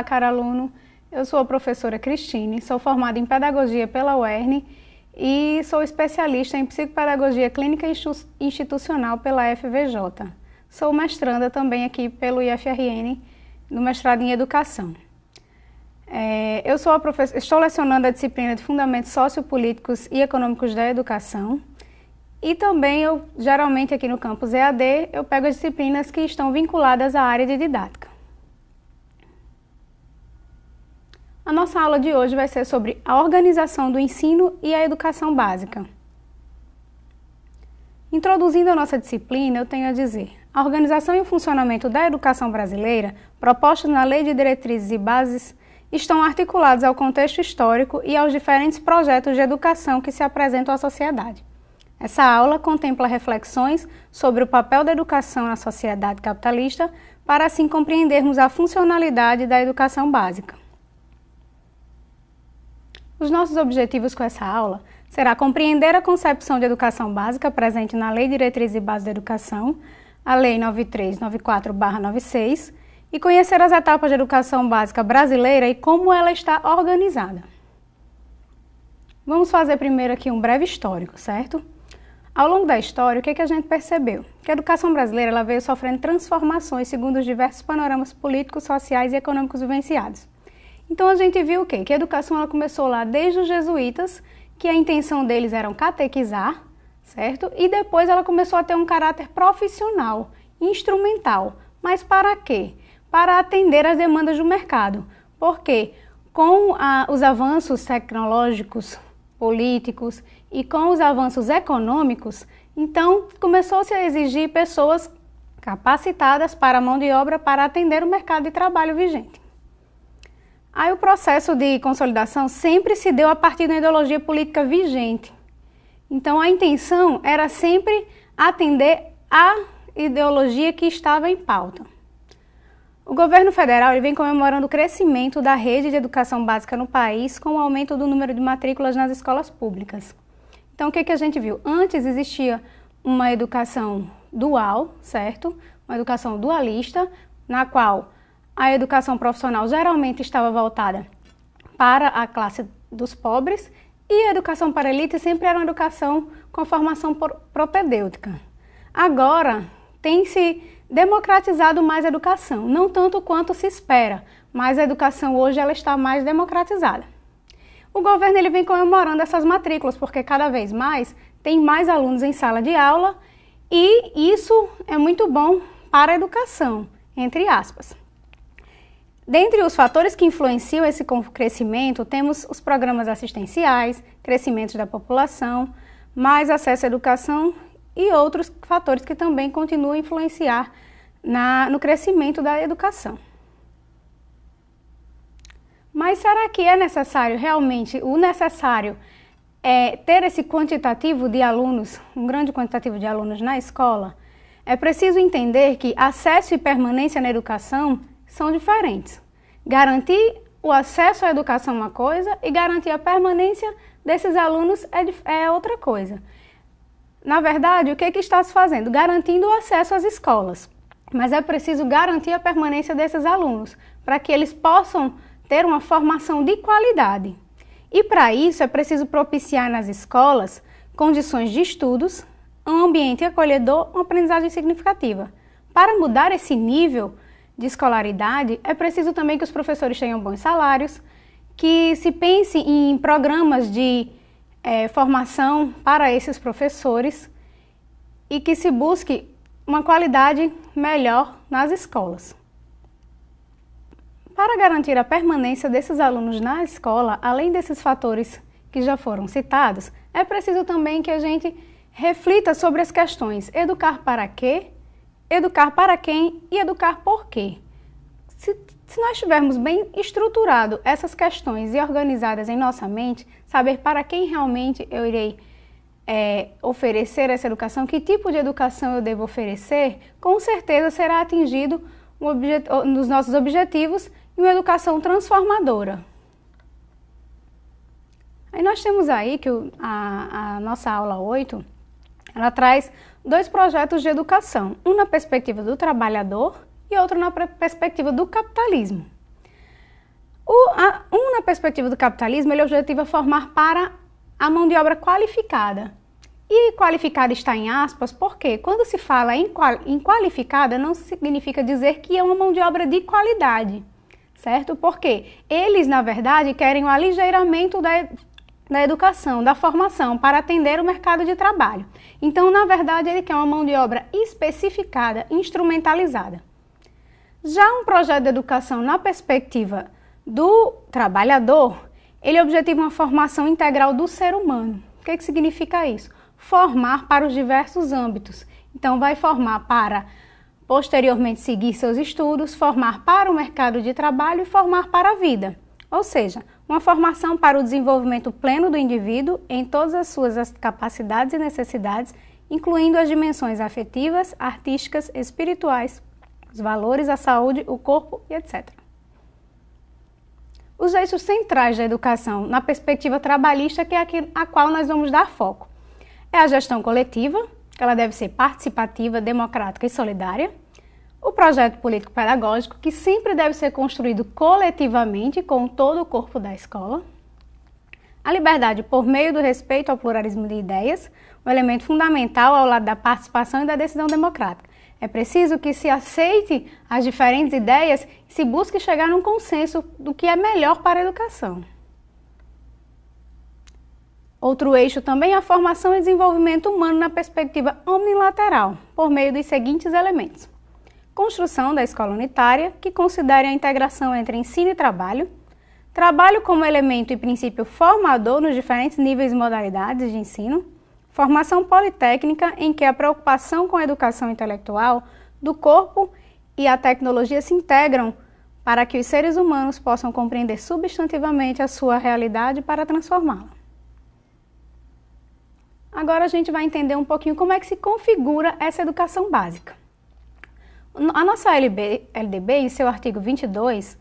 Olá, caro aluno. Eu sou a professora Cristine, sou formada em Pedagogia pela UERN e sou especialista em Psicopedagogia Clínica Institucional pela FVJ. Sou mestranda também aqui pelo IFRN, no mestrado em Educação. É, eu sou a estou lecionando a disciplina de Fundamentos Sociopolíticos e Econômicos da Educação. E também, eu, geralmente aqui no campus EAD, eu pego as disciplinas que estão vinculadas à área de didática. A nossa aula de hoje vai ser sobre a organização do ensino e a educação básica. Introduzindo a nossa disciplina, eu tenho a dizer: a organização e o funcionamento da educação brasileira, propostos na Lei de Diretrizes e Bases, estão articulados ao contexto histórico e aos diferentes projetos de educação que se apresentam à sociedade. Essa aula contempla reflexões sobre o papel da educação na sociedade capitalista, para assim compreendermos a funcionalidade da educação básica. Os nossos objetivos com essa aula será compreender a concepção de educação básica presente na Lei Diretriz e Base da Educação, a Lei 9394-96, e conhecer as etapas de educação básica brasileira e como ela está organizada. Vamos fazer primeiro aqui um breve histórico, certo? Ao longo da história, o que, é que a gente percebeu? Que a educação brasileira ela veio sofrendo transformações segundo os diversos panoramas políticos, sociais e econômicos vivenciados. Então a gente viu o quê? Que a educação ela começou lá desde os jesuítas, que a intenção deles era catequizar, certo? E depois ela começou a ter um caráter profissional, instrumental. Mas para quê? Para atender às demandas do mercado. Porque com a, os avanços tecnológicos, políticos e com os avanços econômicos, então começou-se a exigir pessoas capacitadas para a mão de obra para atender o mercado de trabalho vigente. Aí o processo de consolidação sempre se deu a partir da ideologia política vigente. Então a intenção era sempre atender à ideologia que estava em pauta. O governo federal vem comemorando o crescimento da rede de educação básica no país com o aumento do número de matrículas nas escolas públicas. Então o que, que a gente viu? Antes existia uma educação dual, certo? Uma educação dualista, na qual a educação profissional geralmente estava voltada para a classe dos pobres e a educação para a elite sempre era uma educação com formação propedêutica. Agora tem se democratizado mais a educação, não tanto quanto se espera, mas a educação hoje ela está mais democratizada. O governo ele vem comemorando essas matrículas porque cada vez mais tem mais alunos em sala de aula e isso é muito bom para a educação, entre aspas. Dentre os fatores que influenciam esse crescimento, temos os programas assistenciais, crescimento da população, mais acesso à educação e outros fatores que também continuam a influenciar na, no crescimento da educação. Mas será que é necessário realmente, o necessário é ter esse quantitativo de alunos, um grande quantitativo de alunos na escola? É preciso entender que acesso e permanência na educação são diferentes. Garantir o acesso à educação é uma coisa e garantir a permanência desses alunos é, é outra coisa. Na verdade, o que, é que está se fazendo? Garantindo o acesso às escolas. Mas é preciso garantir a permanência desses alunos, para que eles possam ter uma formação de qualidade. E para isso é preciso propiciar nas escolas condições de estudos, um ambiente acolhedor, uma aprendizagem significativa. Para mudar esse nível, de escolaridade, é preciso também que os professores tenham bons salários, que se pense em programas de é, formação para esses professores e que se busque uma qualidade melhor nas escolas. Para garantir a permanência desses alunos na escola, além desses fatores que já foram citados, é preciso também que a gente reflita sobre as questões educar para quê educar para quem e educar por quê. Se, se nós tivermos bem estruturado essas questões e organizadas em nossa mente, saber para quem realmente eu irei é, oferecer essa educação, que tipo de educação eu devo oferecer, com certeza será atingido um nos nossos objetivos e uma educação transformadora. Aí nós temos aí que o, a, a nossa aula 8, ela traz dois projetos de educação, um na perspectiva do trabalhador e outro na perspectiva do capitalismo. O, a, um na perspectiva do capitalismo, ele é objetiva é formar para a mão de obra qualificada. E qualificada está em aspas, porque quando se fala em, qual, em qualificada, não significa dizer que é uma mão de obra de qualidade, certo? Porque eles, na verdade, querem o aligeiramento da, da educação, da formação para atender o mercado de trabalho. Então, na verdade, ele quer uma mão de obra especificada, instrumentalizada. Já um projeto de educação na perspectiva do trabalhador, ele objetiva uma formação integral do ser humano. O que, que significa isso? Formar para os diversos âmbitos. Então, vai formar para posteriormente seguir seus estudos, formar para o mercado de trabalho e formar para a vida. Ou seja, uma formação para o desenvolvimento pleno do indivíduo em todas as suas capacidades e necessidades, incluindo as dimensões afetivas, artísticas, espirituais, os valores, a saúde, o corpo e etc. Os eixos centrais da educação, na perspectiva trabalhista, que é a qual nós vamos dar foco, é a gestão coletiva, que ela deve ser participativa, democrática e solidária, o projeto político-pedagógico, que sempre deve ser construído coletivamente com todo o corpo da escola. A liberdade por meio do respeito ao pluralismo de ideias, um elemento fundamental ao lado da participação e da decisão democrática. É preciso que se aceite as diferentes ideias e se busque chegar a um consenso do que é melhor para a educação. Outro eixo também é a formação e desenvolvimento humano na perspectiva omnilateral, por meio dos seguintes elementos: construção da escola unitária, que considere a integração entre ensino e trabalho, trabalho como elemento e princípio formador nos diferentes níveis e modalidades de ensino, formação politécnica, em que a preocupação com a educação intelectual do corpo e a tecnologia se integram para que os seres humanos possam compreender substantivamente a sua realidade para transformá-la. Agora a gente vai entender um pouquinho como é que se configura essa educação básica. A nossa LB, LDB, em seu artigo 22,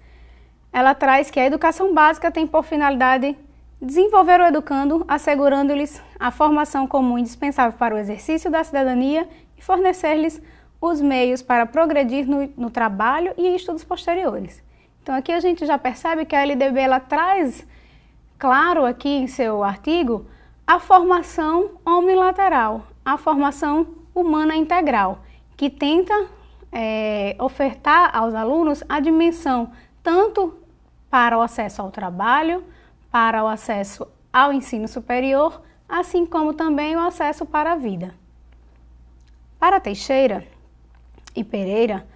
ela traz que a educação básica tem por finalidade desenvolver o educando, assegurando-lhes a formação comum indispensável para o exercício da cidadania e fornecer-lhes os meios para progredir no, no, trabalho e em estudos posteriores. Então aqui a gente já percebe que a LDB ela traz claro aqui em seu artigo a formação omnilateral, a formação humana integral, que tenta é, ofertar aos alunos a dimensão tanto para o acesso ao trabalho, para o acesso ao ensino superior, assim como também o acesso para a vida. Para Teixeira e Pereira,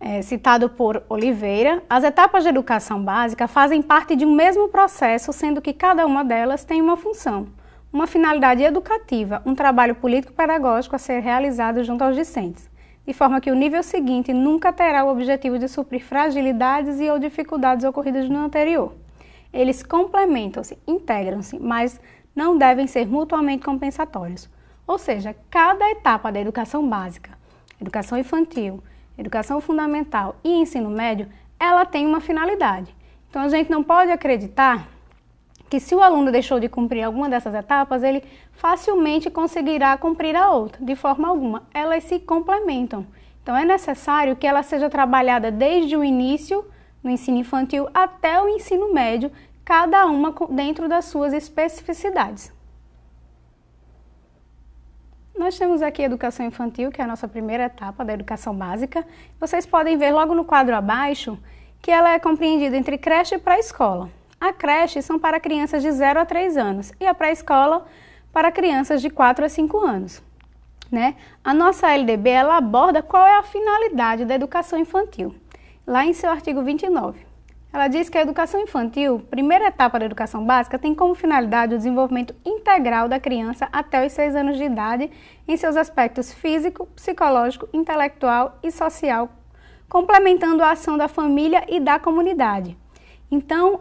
é, citado por Oliveira, as etapas de educação básica fazem parte de um mesmo processo, sendo que cada uma delas tem uma função, uma finalidade educativa, um trabalho político-pedagógico a ser realizado junto aos discentes de forma que o nível seguinte nunca terá o objetivo de suprir fragilidades e ou dificuldades ocorridas no anterior. Eles complementam-se, integram-se, mas não devem ser mutuamente compensatórios. Ou seja, cada etapa da educação básica, educação infantil, educação fundamental e ensino médio, ela tem uma finalidade. Então a gente não pode acreditar que se o aluno deixou de cumprir alguma dessas etapas, ele facilmente conseguirá cumprir a outra, de forma alguma. Elas se complementam. Então é necessário que ela seja trabalhada desde o início, no ensino infantil, até o ensino médio, cada uma dentro das suas especificidades. Nós temos aqui a educação infantil, que é a nossa primeira etapa da educação básica. Vocês podem ver logo no quadro abaixo que ela é compreendida entre creche e pré-escola. A creche são para crianças de 0 a 3 anos e a pré-escola para crianças de 4 a 5 anos. Né? A nossa LDB ela aborda qual é a finalidade da educação infantil, lá em seu artigo 29. Ela diz que a educação infantil, primeira etapa da educação básica, tem como finalidade o desenvolvimento integral da criança até os 6 anos de idade em seus aspectos físico, psicológico, intelectual e social, complementando a ação da família e da comunidade. Então,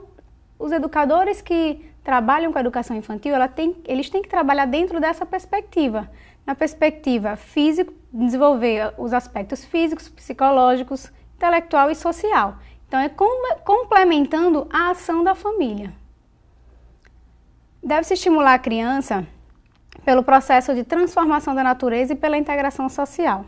os educadores que trabalham com a educação infantil, tem, eles têm que trabalhar dentro dessa perspectiva, na perspectiva físico, desenvolver os aspectos físicos, psicológicos, intelectual e social. Então é com, complementando a ação da família. Deve-se estimular a criança pelo processo de transformação da natureza e pela integração social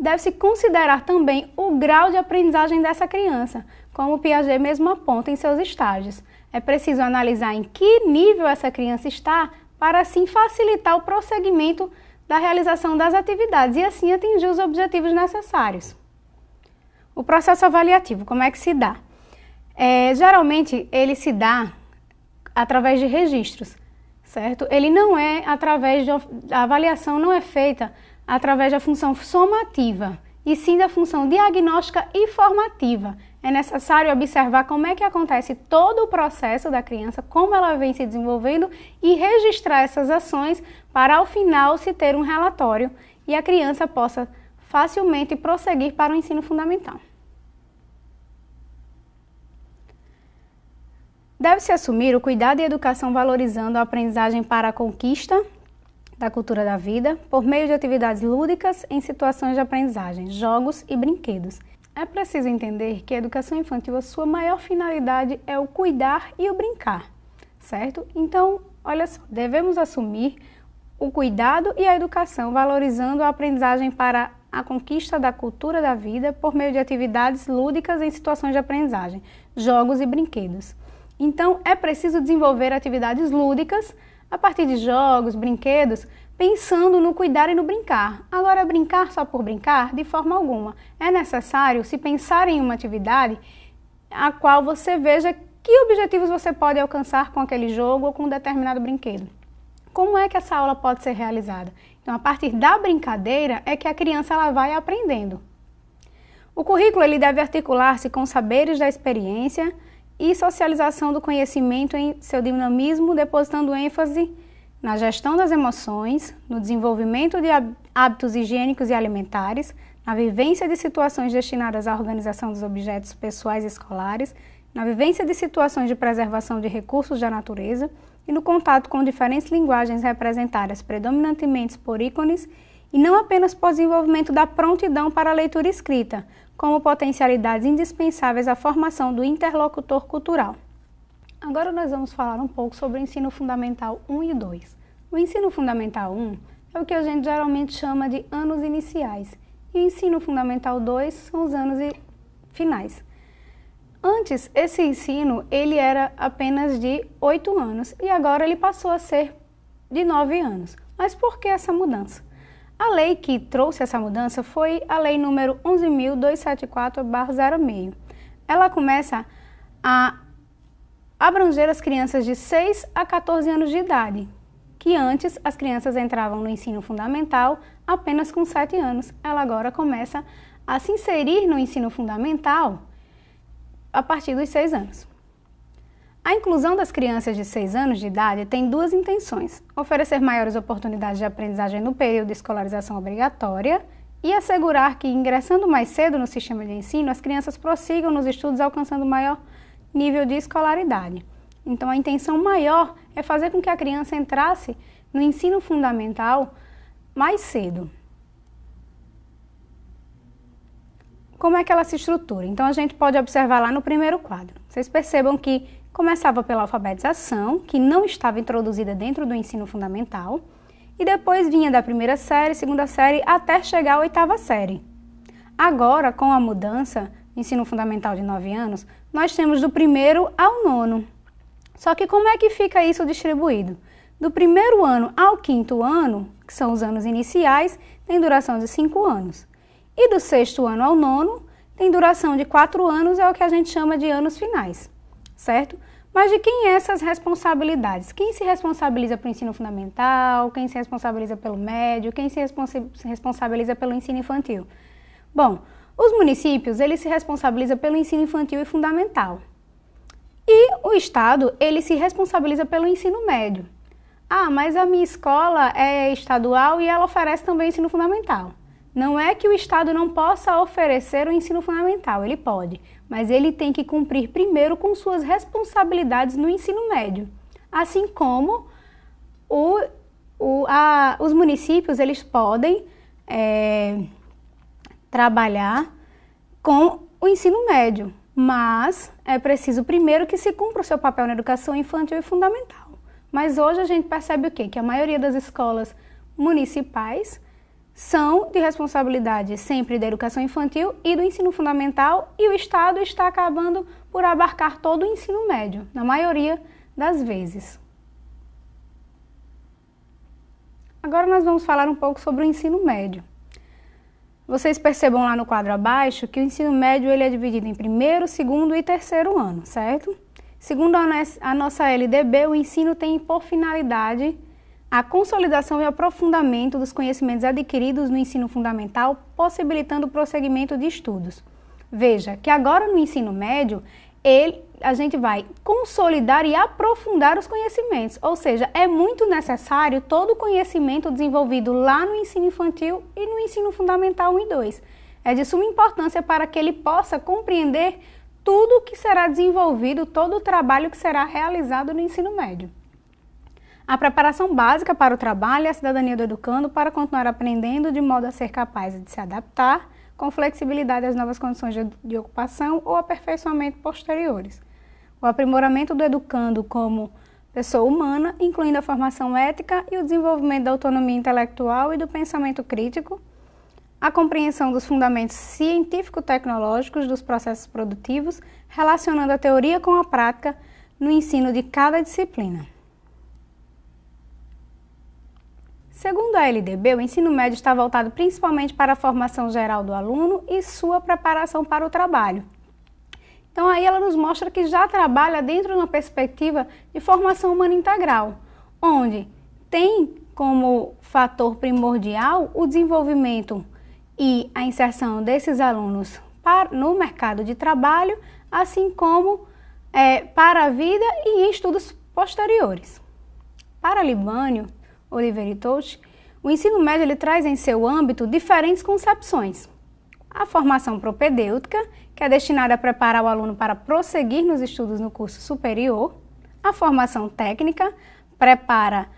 deve-se considerar também o grau de aprendizagem dessa criança, como Piaget mesmo aponta em seus estágios. É preciso analisar em que nível essa criança está para assim facilitar o prosseguimento da realização das atividades e assim atingir os objetivos necessários. O processo avaliativo, como é que se dá? É, geralmente ele se dá através de registros, certo? Ele não é através de avaliação não é feita através da função somativa e sim da função diagnóstica e formativa. É necessário observar como é que acontece todo o processo da criança, como ela vem se desenvolvendo e registrar essas ações para ao final se ter um relatório e a criança possa facilmente prosseguir para o ensino fundamental. Deve-se assumir o cuidado e educação valorizando a aprendizagem para a conquista da cultura da vida por meio de atividades lúdicas em situações de aprendizagem, jogos e brinquedos. É preciso entender que a educação infantil, a sua maior finalidade é o cuidar e o brincar, certo? Então, olha só, devemos assumir o cuidado e a educação, valorizando a aprendizagem para a conquista da cultura da vida por meio de atividades lúdicas em situações de aprendizagem, jogos e brinquedos. Então, é preciso desenvolver atividades lúdicas a partir de jogos, brinquedos, pensando no cuidar e no brincar. Agora, brincar só por brincar, de forma alguma. É necessário se pensar em uma atividade a qual você veja que objetivos você pode alcançar com aquele jogo ou com um determinado brinquedo. Como é que essa aula pode ser realizada? Então, a partir da brincadeira é que a criança ela vai aprendendo. O currículo ele deve articular-se com saberes da experiência, e socialização do conhecimento em seu dinamismo, depositando ênfase na gestão das emoções, no desenvolvimento de hábitos higiênicos e alimentares, na vivência de situações destinadas à organização dos objetos pessoais e escolares, na vivência de situações de preservação de recursos da natureza e no contato com diferentes linguagens representadas predominantemente por ícones e não apenas por desenvolvimento da prontidão para a leitura escrita, como potencialidades indispensáveis à formação do interlocutor cultural. Agora nós vamos falar um pouco sobre o ensino fundamental 1 e 2. O ensino fundamental 1 é o que a gente geralmente chama de anos iniciais, e o ensino fundamental 2 são os anos finais. Antes, esse ensino ele era apenas de 8 anos e agora ele passou a ser de 9 anos. Mas por que essa mudança? A lei que trouxe essa mudança foi a Lei número 11.274-06. Ela começa a abranger as crianças de 6 a 14 anos de idade, que antes as crianças entravam no ensino fundamental apenas com 7 anos. Ela agora começa a se inserir no ensino fundamental a partir dos 6 anos. A inclusão das crianças de 6 anos de idade tem duas intenções: oferecer maiores oportunidades de aprendizagem no período de escolarização obrigatória e assegurar que, ingressando mais cedo no sistema de ensino, as crianças prossigam nos estudos alcançando maior nível de escolaridade. Então, a intenção maior é fazer com que a criança entrasse no ensino fundamental mais cedo. Como é que ela se estrutura? Então, a gente pode observar lá no primeiro quadro. Vocês percebam que Começava pela alfabetização, que não estava introduzida dentro do ensino fundamental, e depois vinha da primeira série, segunda série, até chegar à oitava série. Agora, com a mudança, ensino fundamental de 9 anos, nós temos do primeiro ao nono. Só que como é que fica isso distribuído? Do primeiro ano ao quinto ano, que são os anos iniciais, tem duração de 5 anos. E do sexto ano ao nono, tem duração de 4 anos, é o que a gente chama de anos finais certo? Mas de quem é essas responsabilidades? Quem se responsabiliza pelo ensino fundamental? Quem se responsabiliza pelo médio? Quem se, responsa se responsabiliza pelo ensino infantil? Bom, os municípios, ele se responsabiliza pelo ensino infantil e fundamental. E o estado, ele se responsabiliza pelo ensino médio. Ah, mas a minha escola é estadual e ela oferece também ensino fundamental. Não é que o Estado não possa oferecer o ensino fundamental, ele pode, mas ele tem que cumprir primeiro com suas responsabilidades no ensino médio. Assim como o, o, a, os municípios eles podem é, trabalhar com o ensino médio, mas é preciso primeiro que se cumpra o seu papel na educação infantil e fundamental. Mas hoje a gente percebe o quê? Que a maioria das escolas municipais são de responsabilidade sempre da educação infantil e do ensino fundamental, e o Estado está acabando por abarcar todo o ensino médio, na maioria das vezes. Agora nós vamos falar um pouco sobre o ensino médio. Vocês percebam lá no quadro abaixo que o ensino médio ele é dividido em primeiro, segundo e terceiro ano, certo? Segundo a nossa LDB, o ensino tem por finalidade a consolidação e aprofundamento dos conhecimentos adquiridos no ensino fundamental, possibilitando o prosseguimento de estudos. Veja que agora no ensino médio, ele, a gente vai consolidar e aprofundar os conhecimentos, ou seja, é muito necessário todo o conhecimento desenvolvido lá no ensino infantil e no ensino fundamental 1 e 2. É de suma importância para que ele possa compreender tudo o que será desenvolvido, todo o trabalho que será realizado no ensino médio. A preparação básica para o trabalho e é a cidadania do educando para continuar aprendendo de modo a ser capaz de se adaptar com flexibilidade às novas condições de ocupação ou aperfeiçoamento posteriores. O aprimoramento do educando como pessoa humana, incluindo a formação ética e o desenvolvimento da autonomia intelectual e do pensamento crítico, a compreensão dos fundamentos científico-tecnológicos dos processos produtivos, relacionando a teoria com a prática no ensino de cada disciplina. Segundo a LDB, o ensino médio está voltado principalmente para a formação geral do aluno e sua preparação para o trabalho. Então aí ela nos mostra que já trabalha dentro de uma perspectiva de formação humana integral, onde tem como fator primordial o desenvolvimento e a inserção desses alunos no mercado de trabalho, assim como é, para a vida e em estudos posteriores. Para Libânio, Oliveira e Touch, o ensino médio ele traz em seu âmbito diferentes concepções. A formação propedêutica, que é destinada a preparar o aluno para prosseguir nos estudos no curso superior. A formação técnica, prepara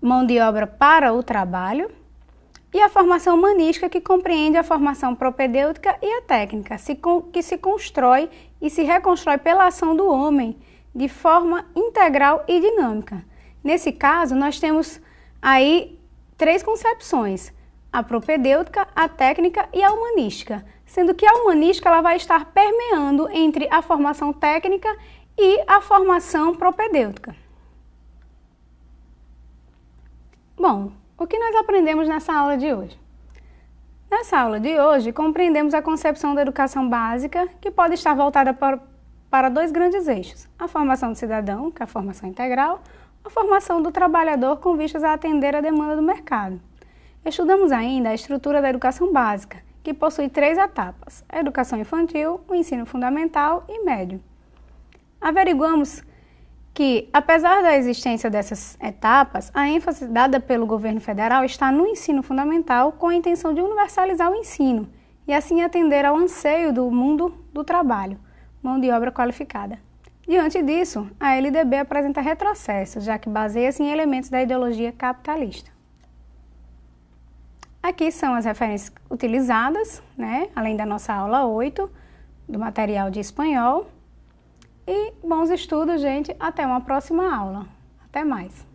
mão de obra para o trabalho. E a formação humanística, que compreende a formação propedêutica e a técnica, que se constrói e se reconstrói pela ação do homem de forma integral e dinâmica. Nesse caso, nós temos Aí, três concepções: a propedêutica, a técnica e a humanística, sendo que a humanística ela vai estar permeando entre a formação técnica e a formação propedêutica. Bom, o que nós aprendemos nessa aula de hoje? Nessa aula de hoje, compreendemos a concepção da educação básica, que pode estar voltada para, para dois grandes eixos: a formação do cidadão, que é a formação integral, a formação do trabalhador com vistas a atender a demanda do mercado. Estudamos ainda a estrutura da educação básica, que possui três etapas: a educação infantil, o ensino fundamental e médio. Averiguamos que, apesar da existência dessas etapas, a ênfase dada pelo governo federal está no ensino fundamental com a intenção de universalizar o ensino e assim atender ao anseio do mundo do trabalho, mão de obra qualificada. Diante disso, a LDB apresenta retrocesso, já que baseia-se em elementos da ideologia capitalista. Aqui são as referências utilizadas, né? além da nossa aula 8, do material de espanhol. E bons estudos, gente. Até uma próxima aula. Até mais.